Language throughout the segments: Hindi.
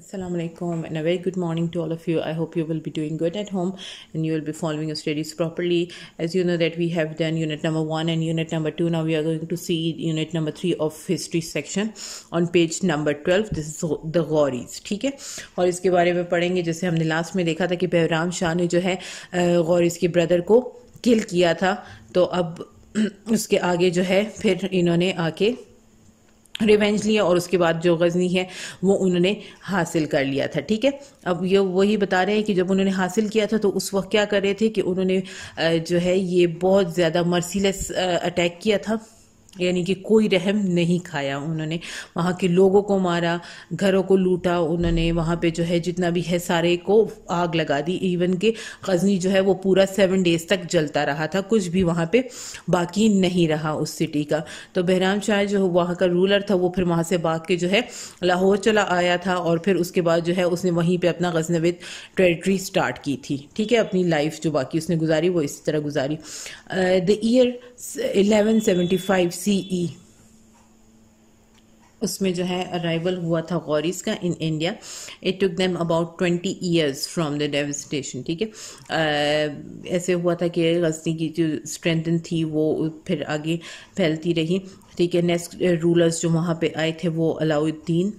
Assalamu alaikum and a very good morning to all of you. I hope you will be doing good at home and you will be following your studies properly. As you know that we have done unit number 1 and unit number 2. Now we are going to see unit number 3 of history section on page number 12. This is the ghoris ठीक है और इसके बारे में पढ़ेंगे जैसे हमने last में देखा था कि बहराम शाह ने जो है ghoris के brother को kill किया था तो अब उसके आगे जो है फिर इन्होंने आके रिवेंज लिया और उसके बाद जो गजनी है वो उन्होंने हासिल कर लिया था ठीक है अब ये वही बता रहे हैं कि जब उन्होंने हासिल किया था तो उस वक्त क्या कर रहे थे कि उन्होंने जो है ये बहुत ज़्यादा मर्सीलेस अटैक किया था यानी कि कोई रहम नहीं खाया उन्होंने वहाँ के लोगों को मारा घरों को लूटा उन्होंने वहाँ पे जो है जितना भी है सारे को आग लगा दी इवन के गजनी जो है वो पूरा सेवन डेज तक जलता रहा था कुछ भी वहाँ पे बाकी नहीं रहा उस सिटी का तो बहराम शाह जो वहाँ का रूलर था वो फिर वहाँ से भाग के जो है लाहौर चला आया था और फिर उसके बाद जो है उसने वहीं पर अपना गजनविद टेरेटरी स्टार्ट की थी ठीक है अपनी लाइफ जो बाकी उसने गुजारी वो इसी तरह गुजारी the year eleven seventy five E e. उसमें जो है अराइवल हुआ था गौरीज का in India it took them about twenty years from the devastation ठीक है ऐसे हुआ था कि गजनी की जो स्ट्रेंथन थी वो फिर आगे फैलती रही ठीक है नेक्स्ट रूलर्स जो वहाँ पे आए थे वो अलाउद्दीन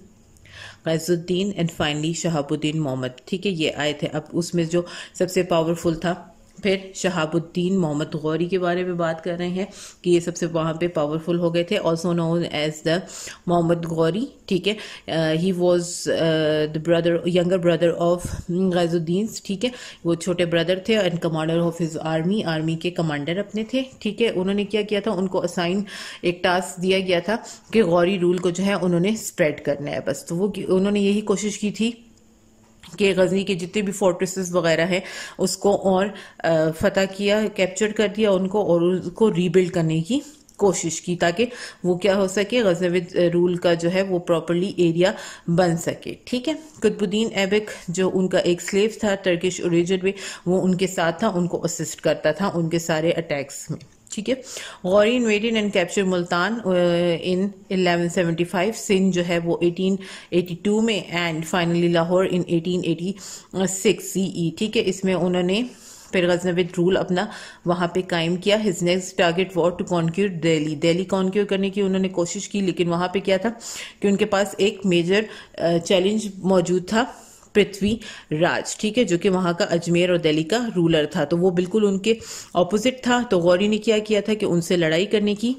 गैजुद्दीन एंड फाइनली शहाबुद्दीन मोहम्मद ठीक है ये आए थे अब उसमें जो सबसे पावरफुल था फिर शहाबुद्दीन मोहम्मद गौरी के बारे में बात कर रहे हैं कि ये सबसे वहाँ पे पावरफुल हो गए थे also known as the Mohammad Ghori ठीक है he was the brother younger brother of Ghiyasuddin ठीक है वो छोटे ब्रदर थे and commander of his army army के कमांडर अपने थे ठीक है उन्होंने क्या किया था उनको असाइन एक टास्क दिया गया था कि गौरी रूल को जो है उन्होंने स्प्रेड करना है बस तो वो उन्होंने यही कोशिश की थी के गजनी के जितने भी फोर्ट्रेस वगैरह हैं उसको और फतह किया कैप्चर कर दिया उनको और उसको रीबिल्ड करने की कोशिश की ताकि वो क्या हो सके गजनविद रूल का जो है वो प्रॉपरली एरिया बन सके ठीक है कुतबुद्दीन एबिक जो उनका एक स्लेव था टर्किश ओरिजिन में वो उनके साथ था उनको असिस्ट करता था उनके सारे अटैक्स में ठीक है Ghori invaded and capture Multan in uh, 1175 Sindh जो है वो 1882 में and finally Lahore in 1886 CE ठीक है इसमें उन्होंने फिर गजनविद रूल अपना वहां पे कायम किया his next target was to conquer Delhi Delhi conquer करने की उन्होंने कोशिश की लेकिन वहां पे क्या था कि उनके पास एक मेजर चैलेंज uh, मौजूद था पृथ्वी राज ठीक है जो कि वहाँ का अजमेर और दिल्ली का रूलर था तो वो बिल्कुल उनके ऑपोजिट था तो गौरी ने क्या किया था कि उनसे लड़ाई करने की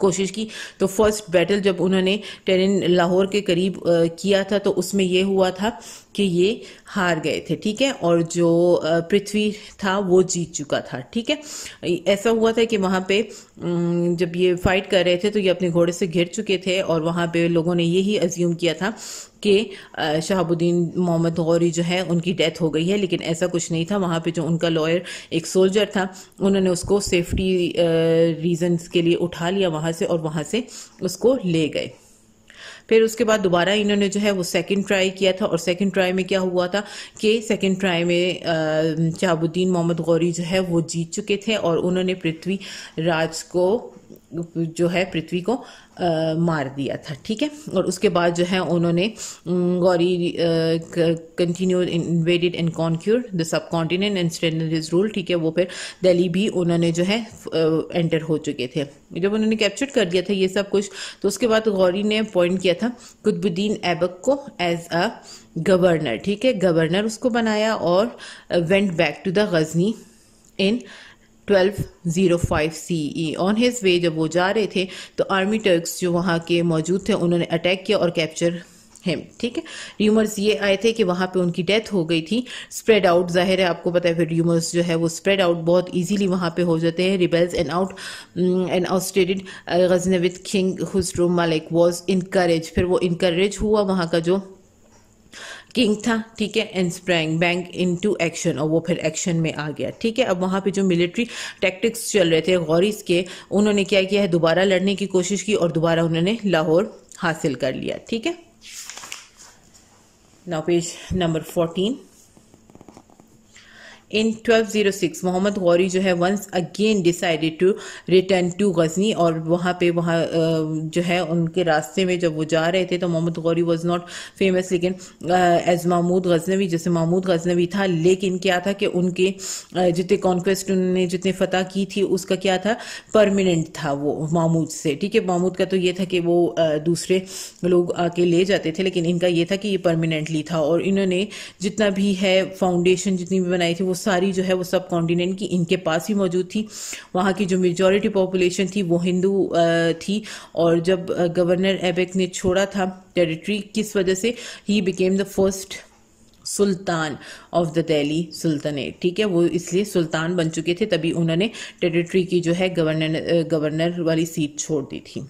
कोशिश की तो फर्स्ट बैटल जब उन्होंने टेरिन लाहौर के करीब आ, किया था तो उसमें यह हुआ था कि ये हार गए थे ठीक है और जो पृथ्वी था वो जीत चुका था ठीक है ऐसा हुआ था कि वहाँ पे जब ये फाइट कर रहे थे तो ये अपने घोड़े से घिर चुके थे और वहाँ पे लोगों ने यही अज्यूम किया था कि शहाबुद्दीन मोहम्मद गौरी जो है उनकी डेथ हो गई है लेकिन ऐसा कुछ नहीं था वहाँ पे जो उनका लॉयर एक सोल्जर था उन्होंने उसको सेफ्टी रीजंस के लिए उठा लिया वहाँ से और वहाँ से उसको ले गए फिर उसके बाद दोबारा इन्होंने जो है वो सेकंड ट्राई किया था और सेकंड ट्राई में क्या हुआ था कि सेकंड ट्राई में शहाबुद्दीन मोहम्मद गौरी जो है वो जीत चुके थे और उन्होंने पृथ्वी राज को जो है पृथ्वी को आ, मार दिया था ठीक है और उसके बाद जो है उन्होंने Ghori continue invaded and conquer the subcontinent and strengthened his rule ठीक है वो फिर दिल्ली भी उन्होंने जो है एंटर हो चुके थे जब उन्होंने कैप्चर कर दिया था ये सब कुछ तो उसके बाद गौरी ने अपॉइंट किया था कुतबुद्दीन ऐबक को एज अ गवर्नर ठीक है गवर्नर उसको बनाया और went back to the Ghazni in 1205 CE. On his way जब वो जा रहे थे तो आर्मी Turks जो वहाँ के मौजूद थे उन्होंने अटैक किया और कैप्चर हिम ठीक है र्यूमर्स ये आए थे कि वहाँ पे उनकी डेथ हो गई थी स्प्रेड आउट जाहिर है आपको पता है फिर र्यूमर्स जो है वो स्प्रेड आउट बहुत इजीली वहाँ पे हो जाते हैं rebels and out and ousted Ghaznavid king Khusro Malik was encourage फिर वो इनकरेज हुआ वहाँ का जो किंग था ठीक है and sprang back into action और वो फिर एक्शन में आ गया ठीक है अब वहाँ पे जो मिलिट्री टैक्टिक्स चल रहे थे गौरीस के उन्होंने क्या किया है दोबारा लड़ने की कोशिश की और दोबारा उन्होंने लाहौर हासिल कर लिया ठीक है now page number fourteen in 1206 Mohammad Ghori जो है once again decided to return to Ghazni और वहाँ पे वहाँ जो है उनके रास्ते में जब वो जा रहे थे तो Mohammad Ghori was not famous लेकिन एज महमूद गजनवी जैसे महमूद गजनवी था लेकिन क्या था कि उनके जितने कॉन्क्वेस्ट उन्होंने जितने फतह की थी उसका क्या था परमानेंट था वो महमूद से ठीक है महमूद का तो ये था कि वो दूसरे लोग आके ले जाते थे लेकिन इनका ये था कि ये परमानेंटली था और इन्होंने जितना भी है फाउंडेशन जितनी भी बनाई थी वो सारी जो है वो सब कॉन्टिनेंट की इनके पास ही मौजूद थी वहाँ की जो मेजोरिटी पॉपुलेशन थी वो हिंदू थी और जब गवर्नर एबेक ने छोड़ा था टेरिटरी किस वजह से he became the first sultan of the Delhi sultanate ठीक है वो इसलिए सुल्तान बन चुके थे तभी उन्होंने टेरिटरी की जो है गवर्नर गवर्नर वाली सीट छोड़ दी थी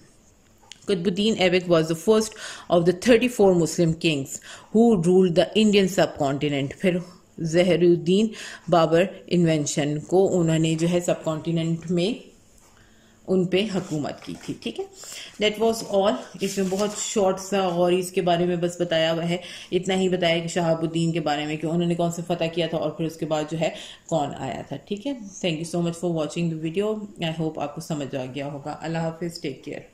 was the first of the thirty four Muslim kings who rule the Indian subcontinent फिर जहरुद्दीन बाबर इन्वेंशन को उन्होंने जो है सब कॉन्टिनेंट में उन पे हकूमत की थी ठीक है दैट वॉज ऑल इसमें बहुत शॉर्ट सा और इसके बारे में बस बताया हुआ है इतना ही बताया कि शहाबुद्दीन के बारे में कि उन्होंने कौन सा फतह किया था और फिर उसके बाद जो है कौन आया था ठीक है thank you so much for watching the video I hope आपको समझ आ गया होगा अल्लाह हाफिज़ टेक केयर